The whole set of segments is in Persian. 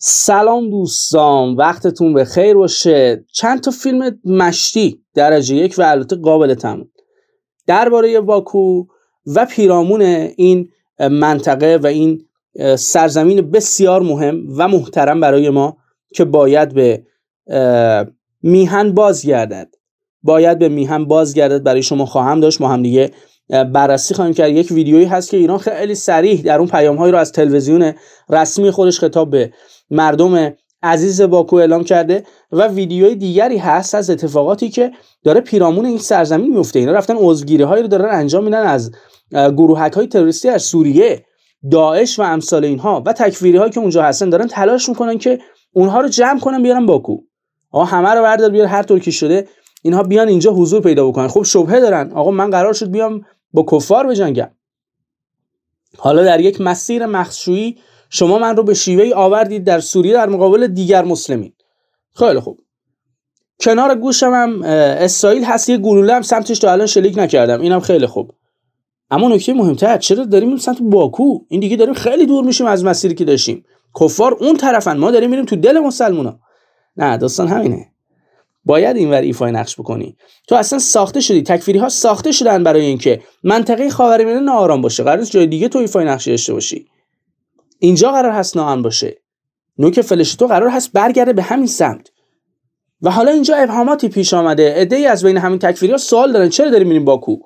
سلام دوستان وقتتون به خیر باشه چند تا فیلم مشتی درجه یک و البته قابل تموم درباره باکو و پیرامون این منطقه و این سرزمین بسیار مهم و محترم برای ما که باید به میهن بازگردد باید به میهن بازگردد برای شما خواهم داشت ما هم دیگه بررسی خواهیم کرد یک ویدیویی هست که ایران خیلی سریح در اون پیام رو از تلویزیون رسمی خودش خطاب به مردم عزیز باکو اعلام کرده و ویدیوی دیگری هست از اتفاقاتی که داره پیرامون این سرزمین میفته اینا رفتن عضوگیری هایی رو دارن انجام میدن از گروهک های تروریستی از سوریه داعش و امثال اینها و تکفیری هایی که اونجا هستن دارن تلاش میکنن که اونها رو جمع کنن بیارن باکو آقا همه رو بردار بیار هر طور که شده اینها بیان اینجا حضور پیدا بکنن خب شبهه دارن آقا من قرار شد بیام با کفار بجنگم حالا در یک مسیر مخشویی شما من رو به شیوهی آوردید در سوریه در مقابل دیگر مسلمین خیلی خوب کنار گوشم هم اسرائیل هست یه گلوله هم سمتش تا الان شلیک نکردم اینم خیلی خوب اما نکته مهمتر چرا داریم این سمت باکو این دیگه داریم خیلی دور میشیم از مسیری که داشتیم کفار اون طرفن ما داریم میریم تو دل مسلمونا نه داستان همینه باید اینور ایفای نقش بکنی تو اصلا ساخته شدی تکفیری ها ساخته شدن برای اینکه منطقه خاورمیانه ناآرام باشه قرار جای دیگه تو ایفای نقش داشته باشی اینجا قرار هست ناهم باشه نوک تو قرار هست برگرده به همین سمت و حالا اینجا ابهاماتی پیش آمده عده ای از بین همین تکفیری ها سوال دارن چرا داریم میریم باکو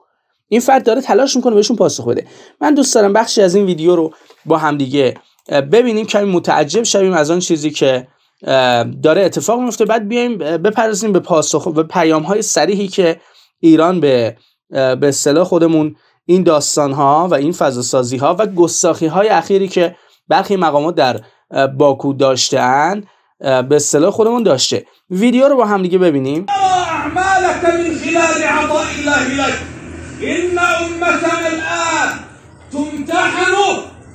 این فرد داره تلاش میکنه بهشون پاسخ بده من دوست دارم بخشی از این ویدیو رو با همدیگه ببینیم کمی متعجب شویم از آن چیزی که داره اتفاق میفته بعد بیایم بپرسیم به پاسخ و پیام های صریحی که ایران به به خودمون این داستان ها و این فضا ها و گستاخی های اخیری که برخی مقامات در باکو داشتهاند به اصطلاح خودمون داشته ویدیو رو با هم دیگه ببینیم اعمالك من خلال عطاء الله لك ان امتنا الان تمتحن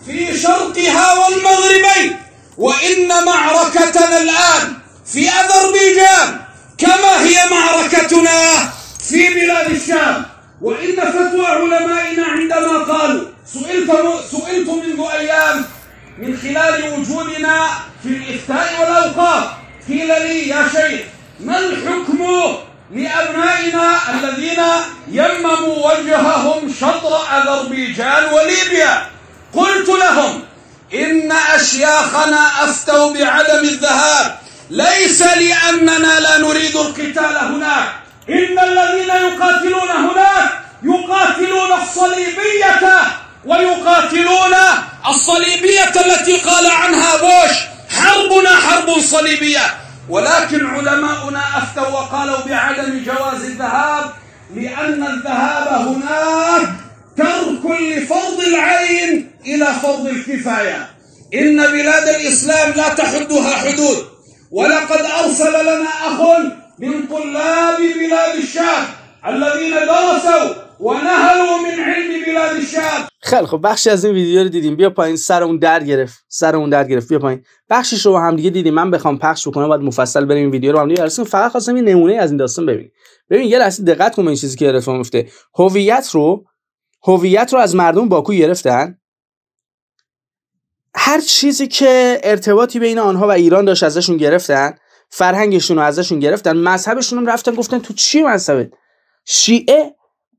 في شرقها والمغربين وان معركتنا الان في اذربيجان كما هي معركتنا في بلاد الشام وان فتوى علمائنا عندما قالوا سئلت سئلت منذ ايام من خلال وجودنا في الإفتاء والأوقاف قيل لي يا شيخ ما الحكم لأبنائنا الذين يمموا وجههم شطر أذربيجان وليبيا قلت لهم إن أشياخنا أفتوا بعدم الذهاب ليس لأننا لا نريد القتال هناك إن الذين يقاتلون هناك يقاتلون الصليبية ويقاتلون الصليبية التي قال عنها بوش حربنا حرب صليبية ولكن علماؤنا أفتوا وقالوا بعدم جواز الذهاب لأن الذهاب هناك ترك لفرض العين إلى فرض الكفاية إن بلاد الإسلام لا تحدها حدود ولقد أرسل لنا أخ من طلاب بلاد الشام الذين درسوا و من خب بخشی از این ویدیو رو دیدیم بیا پایین سر اون در گرفت سر اون در گرفت بیا پایین بخشش رو با هم دیگه دیدیم من بخوام پخش بکنم بعد مفصل بریم این ویدیو رو هم دیگه فقط خواستم یه نمونه از این داستان ببینیم ببین یه لحظه دقت کن این چیزی که رفا میفته هویت رو هویت رو از مردم باکو گرفتن هر چیزی که ارتباطی بین آنها و ایران داشت ازشون گرفتن فرهنگشون رو ازشون گرفتن مذهبشون رو رفتن گفتن تو چی مذهبت شیعه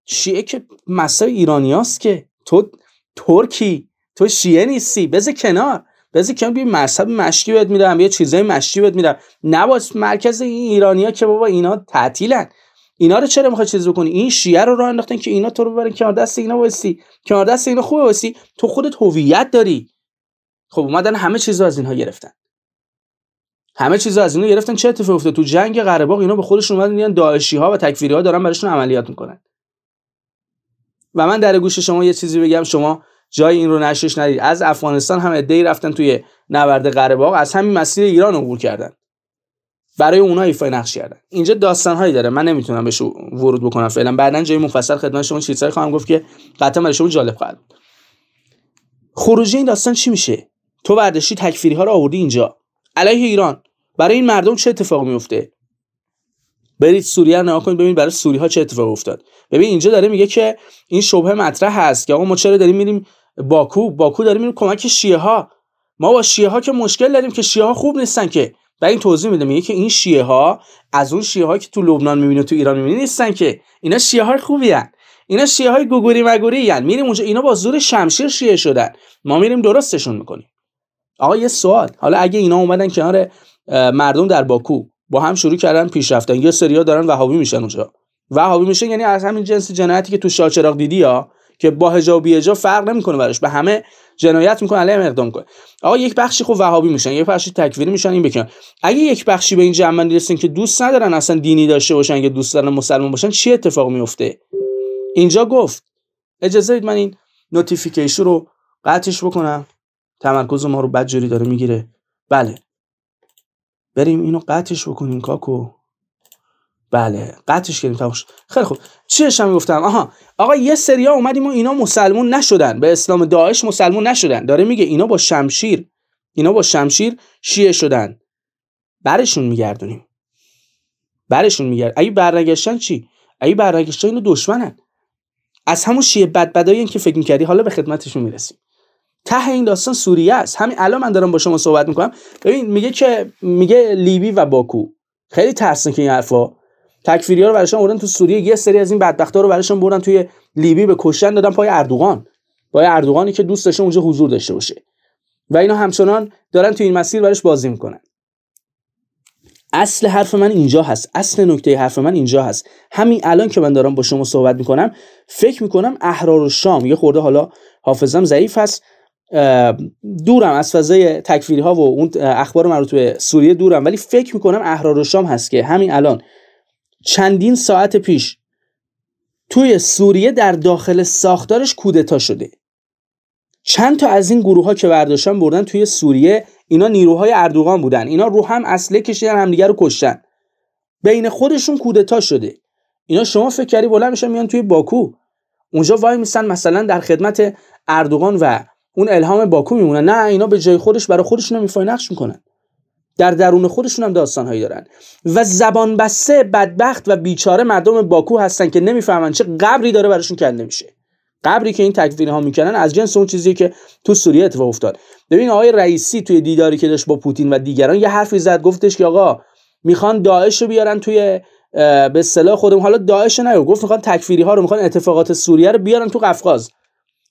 شیعه که مسای ایرانیاست که تو ترکی تو شیعه نیستی بذار کنار بذار کنار بیا مذهب مشکی بهت میدم یه چیزای مشکی بهت میدم نباز مرکز این ایرانیا که بابا اینا تعطیلن اینا رو چرا میخوای چیز بکنی این شیعه رو راه انداختن که اینا تو رو ببرن کنار دست اینا واسی کنار دست اینا خوبه واسی تو خودت هویت داری خب اومدن همه چیزو از اینها گرفتن همه چیز از اینا گرفتن چه اتفاقی افتاد تو جنگ قره اینا به خودشون اومدن میگن داعشی ها و تکفیری ها دارن براشون عملیات میکنن و من در گوش شما یه چیزی بگم شما جای این رو نشوش ندید از افغانستان هم عده‌ای رفتن توی نبرد قره باغ از همین مسیر ایران عبور کردن برای اونها ایفای نقش کردن اینجا داستان هایی داره من نمیتونم بهش ورود بکنم فعلا بعدا جای مفصل خدمت شما چیزهایی خواهم گفت که قطعا برای شما جالب خواهد خروجی این داستان چی میشه تو برداشتی تکفیری ها رو آوردی اینجا علیه ایران برای این مردم چه اتفاق میفته برید سوریه نگاه کنید ببینید برای سوری ها چه اتفاق افتاد ببین اینجا داره میگه که این شبه مطرح هست که آقا ما چرا داریم میریم باکو باکو داریم میریم کمک شیعه ها ما با شیعه ها که مشکل داریم که شیعه ها خوب نیستن که بعد این توضیح میده میگه که این شیعه ها از اون شیعه که تو لبنان میبینه تو ایران میبینه نیستن که اینا شیعه های خوبی هن. اینا شیعه های گوگوری مگوری هن. میریم اونجا اینا با زور شمشیر شیعه شدن ما میریم درستشون میکنیم آقا یه سوال حالا اگه اینا اومدن کنار مردم در باکو با هم شروع کردن پیش رفتن یه سریا دارن وهابی میشن اونجا وهابی میشن یعنی از همین جنس جنایتی که تو شاچراغ دیدی یا که با حجاب و فرق نمیکنه براش به همه جنایت میکنه علیه مردم کنه آقا یک بخشی خوب وهابی میشن یک بخشی تکفیری میشن این بکن اگه یک بخشی به این جمع رسن که دوست ندارن اصلا دینی داشته باشن که دوست دارن مسلمان باشن چی اتفاق میفته اینجا گفت اجازه بدید من این نوتیفیکیشن رو قطعش بکنم تمرکز ما رو بدجوری داره میگیره بله بریم اینو قطعش بکنیم کاکو بله قطعش کردیم خیلی خوب چیش هم گفتم آها آقا یه سریا اومدیم و اینا مسلمون نشدن به اسلام داعش مسلمون نشدن داره میگه اینا با شمشیر اینا با شمشیر شیعه شدن برشون میگردونیم برشون میگرد ای برنگشتن چی اگه برنگشتن اینو دشمنن از همون شیعه بدبدایی که فکر میکردی حالا به خدمتشون میرسیم ته این داستان سوریه است همین الان من دارم با شما صحبت میکنم ببین میگه که میگه لیبی و باکو خیلی که این حرفا تکفیری ها رو براشون بردن تو سوریه یه سری از این ها رو براشون بردن توی لیبی به کشتن دادن پای اردوغان پای اردوغانی که دوست اونجا حضور داشته باشه و اینا همچنان دارن توی این مسیر براش بازی میکنن اصل حرف من اینجا هست اصل نکته حرف من اینجا هست همین الان که من دارم با شما صحبت میکنم فکر میکنم احرار و شام یه خورده حالا حافظم ضعیف هست دورم از فضای تکفیری ها و اون اخبار مربوط به سوریه دورم ولی فکر میکنم احرار و شام هست که همین الان چندین ساعت پیش توی سوریه در داخل ساختارش کودتا شده چند تا از این گروه ها که برداشتن بردن توی سوریه اینا نیروهای اردوغان بودن اینا رو هم اصله کشیدن همدیگه رو کشتن بین خودشون کودتا شده اینا شما فکری بلند میشن میان توی باکو اونجا وای میسن مثلا در خدمت اردوغان و اون الهام باکو میمونن نه اینا به جای خودش برای خودشون هم نقش میکنن در درون خودشون هم داستانهایی دارن و زبان بسته بدبخت و بیچاره مردم باکو هستن که نمیفهمن چه قبری داره براشون کنده میشه قبری که این تکفیری ها میکنن از جنس اون چیزی که تو سوریه اتفاق افتاد ببین آقای رئیسی توی دیداری که داشت با پوتین و دیگران یه حرفی زد گفتش که آقا میخوان داعش رو بیارن توی به صلاح خودم حالا داعش نه گفت میخوان تکفیری ها رو میخوان اتفاقات سوریه رو بیارن تو قفقاز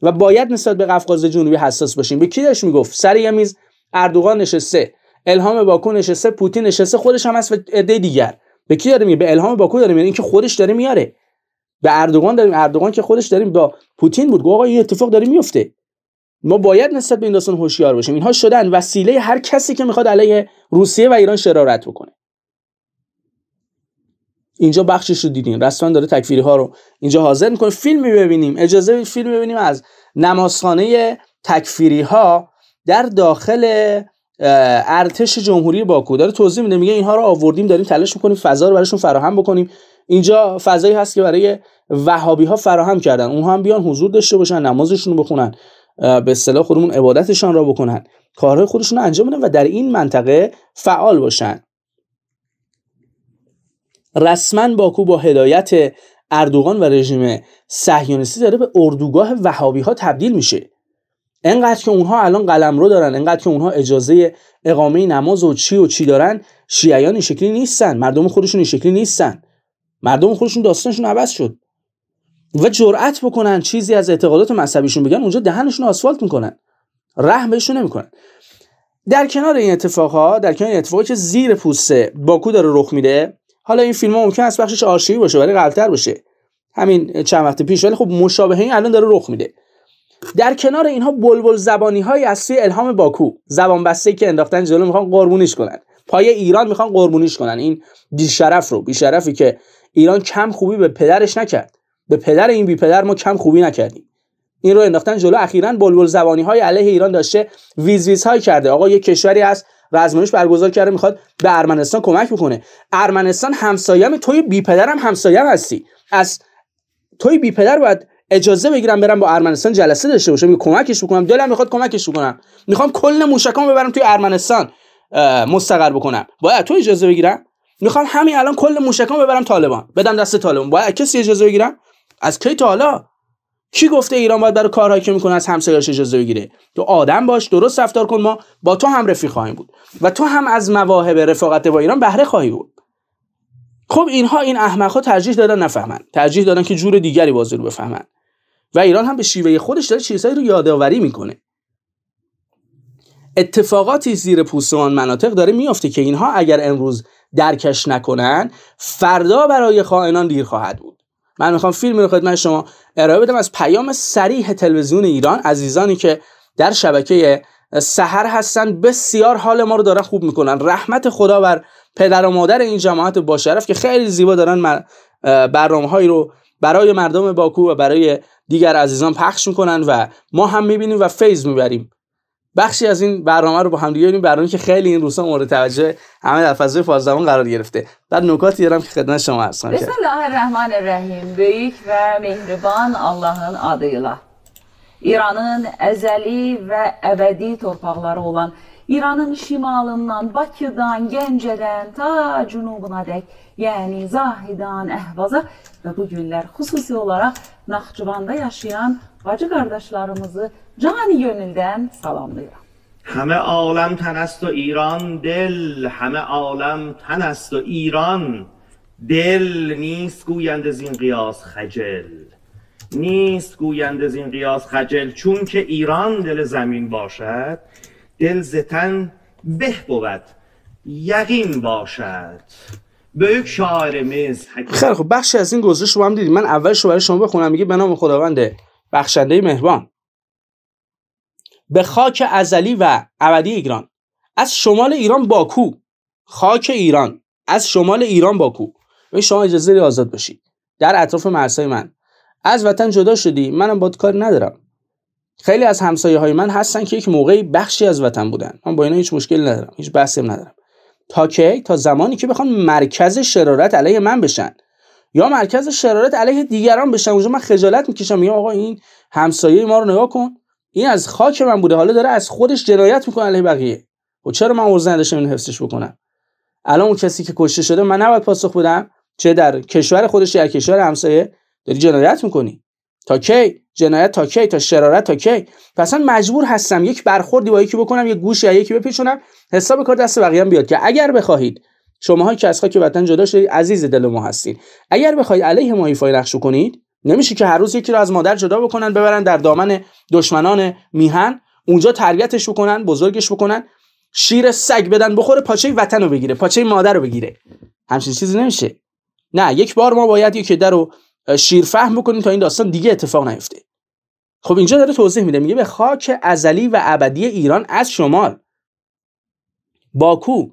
و باید نسبت به قفقاز جنوبی حساس باشیم به کی داشت میگفت سر یه میز اردوغان نشسته الهام باکو نشسته پوتین نشسته خودش هم هست و عده دیگر به کی داره میگه به الهام باکو داره میگه اینکه خودش داره میاره به اردوغان داریم اردوغان که خودش داریم با پوتین بود آقا این اتفاق داره میفته ما باید نسبت به این داستان هوشیار باشیم اینها شدن وسیله هر کسی که میخواد علیه روسیه و ایران شرارت بکنه اینجا بخشش رو دیدیم رستوران داره تکفیری ها رو اینجا حاضر میکنه فیلمی ببینیم اجازه فیلم ببینیم از نمازخانه تکفیری ها در داخل ارتش جمهوری باکو داره توضیح میده میگه اینها رو آوردیم داریم تلاش میکنیم فضا رو براشون فراهم بکنیم اینجا فضایی هست که برای وهابی ها فراهم کردن اونها هم بیان حضور داشته باشن نمازشون رو بخونن به اصطلاح خودمون عبادتشان را بکنن کارهای خودشون رو انجام بدن و در این منطقه فعال باشن رسما باکو با هدایت اردوغان و رژیم صهیونیستی داره به اردوگاه وهابی ها تبدیل میشه انقدر که اونها الان قلم رو دارن انقدر که اونها اجازه اقامه نماز و چی و چی دارن شیعیان این شکلی نیستن مردم خودشون این شکلی نیستن مردم خودشون داستانشون عوض شد و جرأت بکنن چیزی از اعتقادات مذهبیشون بگن اونجا دهنشون آسفالت میکنن رحم بهشون نمیکنن در کنار این اتفاقها در کنار این اتفاقی که زیر پوسته باکو داره رخ میده حالا این فیلم ها ممکن است بخشش آرشیوی باشه ولی قبلتر باشه همین چند وقت پیش ولی خب مشابه این الان داره رخ میده در کنار اینها بلبل زبانی های اصلی الهام باکو زبان بسته که انداختن جلو میخوان قربونیش کنن پای ایران میخوان قربونیش کنن این بیشرف رو بیشرفی که ایران کم خوبی به پدرش نکرد به پدر این بی پدر ما کم خوبی نکردیم این رو انداختن جلو اخیرا بلبل زبانی های علیه ایران داشته ویز ویز های کرده آقا یه کشوری هست و منوش برگزار کرده میخواد به ارمنستان کمک بکنه ارمنستان همسایم توی بی پدرم همسایم هستی از توی بی پدر باید اجازه بگیرم برم با ارمنستان جلسه داشته باشم کمکش بکنم دلم میخواد کمکش بکنم میخوام کل موشکام ببرم توی ارمنستان مستقر بکنم باید تو اجازه بگیرم میخوام همین الان کل موشکام ببرم طالبان بدم دست طالبان باید کسی اجازه بگیرم از کی تا حالا کی گفته ایران باید برای کارهایی که میکنه از همسایه‌اش اجازه بگیره تو آدم باش درست رفتار کن ما با تو هم رفیق خواهیم بود و تو هم از مواهب رفاقت با ایران بهره خواهی بود خب اینها این ها ترجیح دادن نفهمن ترجیح دادن که جور دیگری بازی رو بفهمن و ایران هم به شیوه خودش داره چیزهایی رو یادآوری میکنه اتفاقاتی زیر پوست مناطق داره میافته که اینها اگر امروز درکش نکنن فردا برای خائنان دیر خواهد بود من میخوام فیلم رو خدمت شما ارائه بدم از پیام سریح تلویزیون ایران عزیزانی که در شبکه سحر هستن بسیار حال ما رو داره خوب میکنن رحمت خدا بر پدر و مادر این جماعت باشرف که خیلی زیبا دارن برنامه هایی رو برای مردم باکو و برای دیگر عزیزان پخش میکنن و ما هم میبینیم و فیض میبریم بخشی از این برنامه رو با هم دیگه برنامه که خیلی این روزها مورد توجه همه در فضای زمان قرار گرفته بعد نکاتی دارم که خدمت شما عرض کنم بسم الله الرحمن الرحیم بیک و مهربان Allah'ın adıyla İranın ازلی و ابدی torpaqları olan İranın şimalından, Bakıdan, Gəncədən ta cənubuna dək, yəni Zahidan, Əhvaza və bu günlər xüsusi olaraq Naxçıvanda yaşayan bacı qardaşlarımızı cani سلام دیرم همه عالم تن است و ایران دل همه عالم تن است و ایران دل نیست گویند از این قیاس خجل نیست گویند از این قیاس خجل چون که ایران دل زمین باشد دل زتن به بود یقین باشد به شاعر خب بخشی از این گزارش رو هم دیدیم من اولش رو برای شما بخونم میگه به نام خداونده بخشنده مهربان به خاک ازلی و ابدی ایران از شمال ایران باکو خاک ایران از شمال ایران باکو ببین شما اجازه آزاد بشی در اطراف مرزهای من از وطن جدا شدی منم باد کار ندارم خیلی از همسایه های من هستن که یک موقعی بخشی از وطن بودن من با اینا هیچ مشکل ندارم هیچ بحثی ندارم تا کی تا زمانی که بخوان مرکز شرارت علیه من بشن یا مرکز شرارت علیه دیگران بشن اونجا من خجالت میکشم میگم آقا این همسایه ما رو نگاه کن این از خاک من بوده حالا داره از خودش جنایت میکنه علیه بقیه و خب چرا من عرض نداشتم اینو حفظش بکنم الان اون کسی که کشته شده من نباید پاسخ بدم چه در کشور خودش یا کشور همسایه داری جنایت میکنی تا کی جنایت تا کی تا شرارت تا کی پس من مجبور هستم یک برخوردی با یکی بکنم یک گوش یا یکی بپیچونم حساب کار دست بقیه هم بیاد که اگر بخواهید شماها که از خاک وطن جدا شدید عزیز دل ما هستید اگر بخواید علیه ما ایفای نقش کنید نمیشه که هر روز یکی رو از مادر جدا بکنن ببرن در دامن دشمنان میهن اونجا تربیتش بکنن بزرگش بکنن شیر سگ بدن بخوره پاچه وطن رو بگیره پاچه مادر رو بگیره همچین چیزی نمیشه نه یک بار ما باید یک در رو شیر فهم بکنیم تا این داستان دیگه اتفاق نیفته خب اینجا داره توضیح میده میگه به خاک ازلی و ابدی ایران از شمال باکو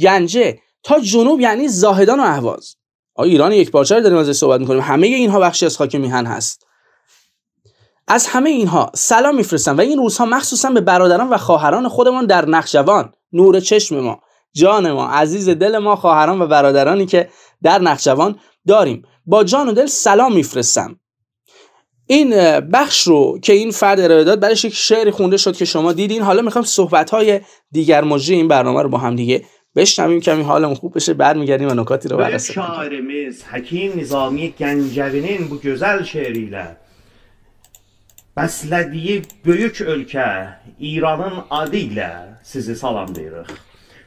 گنجه تا جنوب یعنی زاهدان و اهواز آیا ایران یک بارچه داریم ازش صحبت میکنیم همه اینها بخشی از خاک میهن هست از همه اینها سلام میفرستم و این روزها مخصوصا به برادران و خواهران خودمان در نخجوان نور چشم ما جان ما عزیز دل ما خواهران و برادرانی که در نخجوان داریم با جان و دل سلام میفرستم این بخش رو که این فرد ارائه داد برش یک شعری خونده شد که شما دیدین حالا میخوام صحبت های دیگر مجری این برنامه رو با هم دیگه بشنویم کمی حالمون خوب بشه برمیگردیم و نکاتی رو بررسی کنیم شاعرimiz Hakim Nizami Gencevi'nin bu güzel şiiriyle bəslədiyi böyük ölkə İranın adı ilə sizi salamlayırıq.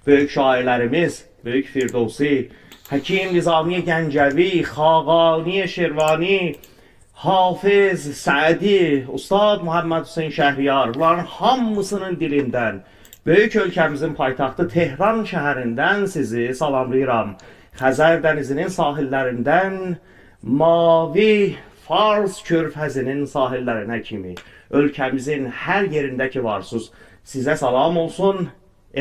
Böyük şairlərimiz Böyük Firdovsi, Hakim Nizami Gəncəvi, Xaqani Şirvani, Hafiz Sədi, Ustad Muhammed Hüseyn Şəhriyar, bunların hamısının dilindən Böyük ölkəmizin paytaxtı Tehran şəhərindən sizi salamlayıram. Xəzər dənizinin sahillərindən mavi Fars körfəzinin sahillərinə kimi ölkəmizin hər yerindəki varsınız. Sizə salam olsun.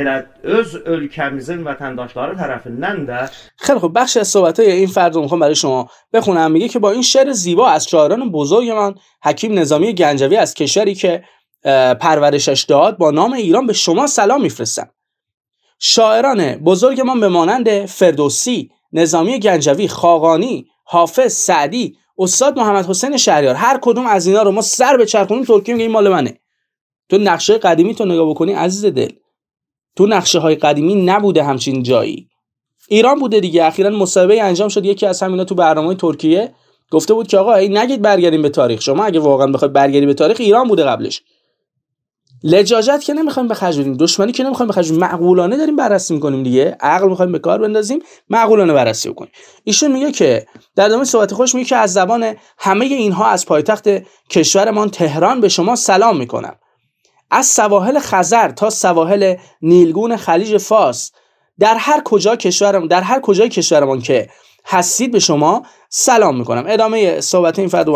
elə öz ölkəmizin vətəndaşları tərəfindən də خیلی خب بخش از صحبت‌های این فرد رو میخوام برای شما بخونم میگه که با این شعر زیبا از شاعران بزرگ من حکیم نظامی گنجوی از کشوری که پرورشش داد با نام ایران به شما سلام میفرستم شاعران بزرگ ما به مانند فردوسی نظامی گنجوی خاقانی حافظ سعدی استاد محمد حسین شهریار هر کدوم از اینا رو ما سر به چرخونیم ترکیه میگه این مال منه تو نقشه قدیمی تو نگاه بکنی عزیز دل تو نقشه های قدیمی نبوده همچین جایی ایران بوده دیگه اخیرا مصاحبه انجام شد یکی از همینا تو برنامه ترکیه گفته بود که آقا ای نگید برگردیم به تاریخ شما اگه واقعا بخواید برگردی به تاریخ ایران بوده قبلش لجاجت که نمیخوایم بدیم دشمنی که نمیخوایم بخجولیم معقولانه داریم بررسی میکنیم دیگه عقل میخوایم به کار بندازیم معقولانه بررسی بکنیم. ایشون میگه که در ادامه صحبت خوش میگه که از زبان همه اینها از پایتخت کشورمان تهران به شما سلام میکنم از سواحل خزر تا سواحل نیلگون خلیج فارس در هر کجا کشورم در هر کجای کشورمان که هستید به شما سلام میکنم ادامه صحبت این فرد و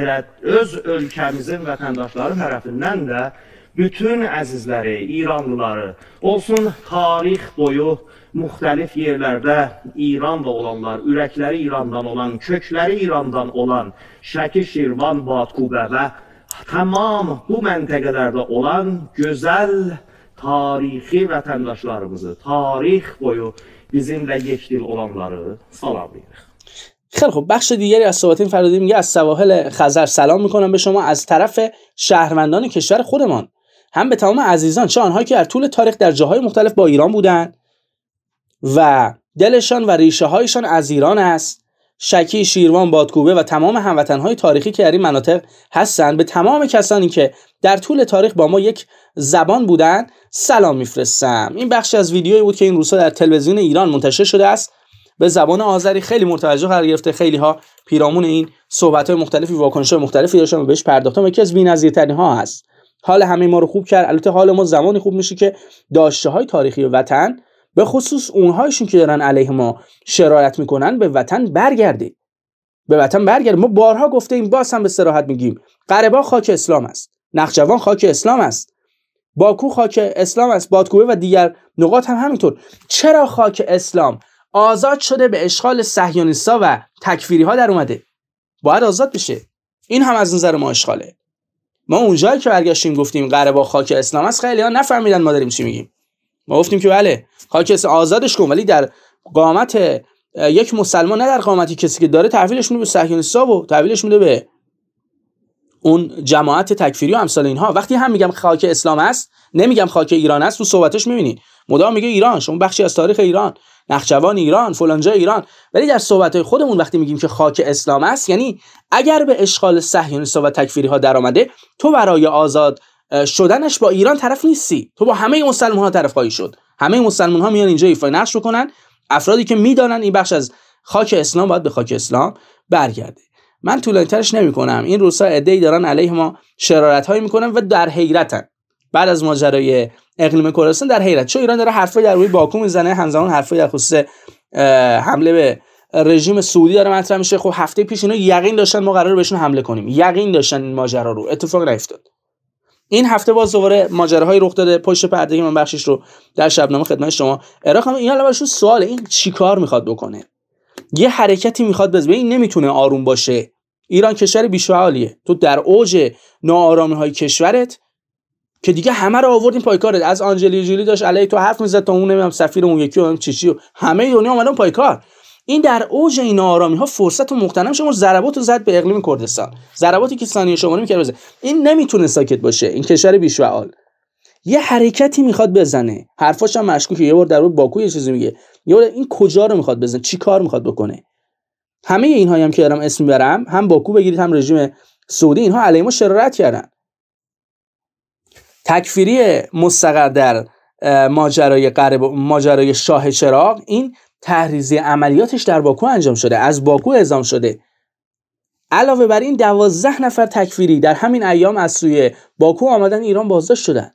elə öz ölkəmizin vətəndaşları tərəfindən də bütün əzizləri, İranlıları, olsun tarix boyu müxtəlif yerlərdə İranla olanlar, ürəkləri İrandan olan, kökləri İrandan olan Şəki, Şirvan, Batkubə və tamam bu məntəqələrdə olan gözəl tarixi vətəndaşlarımızı, tarix boyu bizimlə yeşdil olanları salamlayırıq. خیلی خب بخش دیگری از این فرادی میگه از سواحل خزر سلام میکنم به شما از طرف شهروندان کشور خودمان هم به تمام عزیزان چه آنهایی که در طول تاریخ در جاهای مختلف با ایران بودند و دلشان و ریشه هایشان از ایران است شکی شیروان بادکوبه و تمام های تاریخی که در این مناطق هستند به تمام کسانی که در طول تاریخ با ما یک زبان بودند سلام میفرستم این بخشی از ویدیویی بود که این روزها در تلویزیون ایران منتشر شده است به زبان آذری خیلی متوجه قرار گرفته خیلی ها پیرامون این صحبت های مختلفی واکنش های مختلفی داشتن و بهش پرداختن و یکی از بی‌نظیرترین ها هست حال همه ما رو خوب کرد البته حال ما زمانی خوب میشه که داشته های تاریخی وطن به خصوص اونهایشون که دارن علیه ما شرارت میکنن به وطن برگرده. به وطن برگرد ما بارها گفته این باز هم به سراحت میگیم قره خاک اسلام است نخجوان خاک اسلام است باکو خاک اسلام است بادکوبه و دیگر نقاط هم همینطور چرا خاک اسلام آزاد شده به اشغال سهیونیستا و تکفیری ها در اومده باید آزاد بشه این هم از نظر ما اشغاله ما اونجایی که برگشتیم گفتیم قره با خاک اسلام است خیلی ها نفهمیدن ما داریم چی میگیم ما گفتیم که بله خاک اسلام آزادش کن ولی در قامت یک مسلمان نه در قامتی کسی که داره تحویلش میده به سهیونیستا و تحویلش میده به اون جماعت تکفیری و امثال اینها وقتی هم میگم خاک اسلام است نمیگم خاک ایران است تو صحبتش می‌بینی. مدام میگه ایران شما بخشی از تاریخ ایران نخجوان ایران فلانجا ایران ولی در صحبت خودمون وقتی میگیم که خاک اسلام است یعنی اگر به اشغال صهیونیست‌ها و تکفیری ها درآمده تو برای آزاد شدنش با ایران طرف نیستی تو با همه مسلمان ها طرف خواهی شد همه مسلمان ها میان اینجا ایفا نقش بکنن افرادی که میدانن این بخش از خاک اسلام باید به خاک اسلام برگرده من طولانی ترش نمی کنم این روسا عده دارن علیه ما شرارت هایی میکنن و در حیرتن بعد از ماجرای اقلیم کردستان در حیرت چون ایران داره حرفای در روی باکو میزنه همزمان حرفای در خصوص حمله به رژیم سعودی داره مطرح میشه خب هفته پیش اینا یقین داشتن ما قرار بهشون حمله کنیم یقین داشتن این ماجرا رو اتفاق نیفتاد این هفته باز دوباره های رخ داده پشت پرده من بخشش رو در شبنامه خدمت شما عراق هم اینا براشون سواله این چیکار میخواد بکنه یه حرکتی میخواد بزنه این نمیتونه آروم باشه ایران کشور بیشعالیه تو در اوج ناآرامی های کشورت که دیگه همه رو آوردیم پای کار از آنجلی جولی داشت علیه تو حرف میزد تا اون نمیدونم سفیر اون یکی اون چیچی و همه دنیا اومدن پای کار این در اوج این آرامی ها فرصت و مختنم شما ضربات رو زد به اقلیم کردستان ضرباتی که ثانیه شماری میکرد این نمیتونه ساکت باشه این کشور بیشفعال یه حرکتی میخواد بزنه حرفاش هم مشکوکه یه بار در باکو یه چیزی میگه یه بار این کجا رو میخواد بزنه چی کار میخواد بکنه همه اینهایی هم که دارم اسم برم هم باکو بگیرید هم رژیم سعودی اینها علیه ما شرارت کردن تکفیری مستقر در ماجرای قرب ماجرای شاه چراغ این تحریزی عملیاتش در باکو انجام شده از باکو اعزام شده علاوه بر این دوازده نفر تکفیری در همین ایام از سوی باکو آمدن ایران بازداشت شدن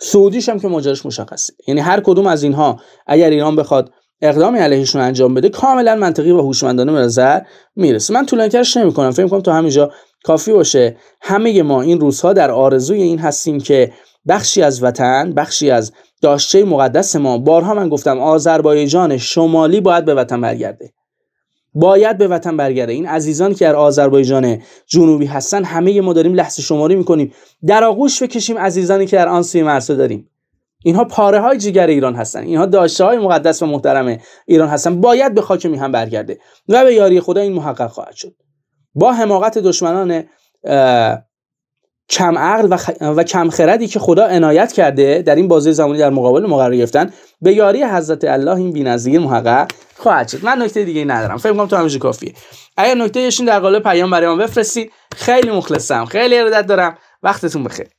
سعودیش هم که ماجراش مشخصه یعنی هر کدوم از اینها اگر ایران بخواد اقدامی علیهشون انجام بده کاملا منطقی و هوشمندانه به نظر میرسه من طولانی‌ترش نمی‌کنم فکر کنم تا همینجا کافی باشه همه ما این روزها در آرزوی این هستیم که بخشی از وطن بخشی از داشته مقدس ما بارها من گفتم آذربایجان شمالی باید به وطن برگرده باید به وطن برگرده این عزیزان که در آذربایجان جنوبی هستن همه ما داریم لحظه شماری میکنیم در آغوش بکشیم عزیزانی که در آن سوی مرسا داریم اینها پاره های جگر ایران هستن اینها داشته های مقدس و محترم ایران هستن باید به خاک هم برگرده و به یاری خدا این محقق خواهد شد با حماقت دشمنان کم عقل و, خ... خردی که خدا عنایت کرده در این بازی زمانی در مقابل مقرر گرفتن به یاری حضرت الله این بی‌نظیر محقق خواهد شد من نکته دیگه ندارم فکر کنم تو همیشه کافیه اگر نکته ایشون در قالب پیام برای من بفرستید خیلی مخلصم خیلی ارادت دارم وقتتون بخیر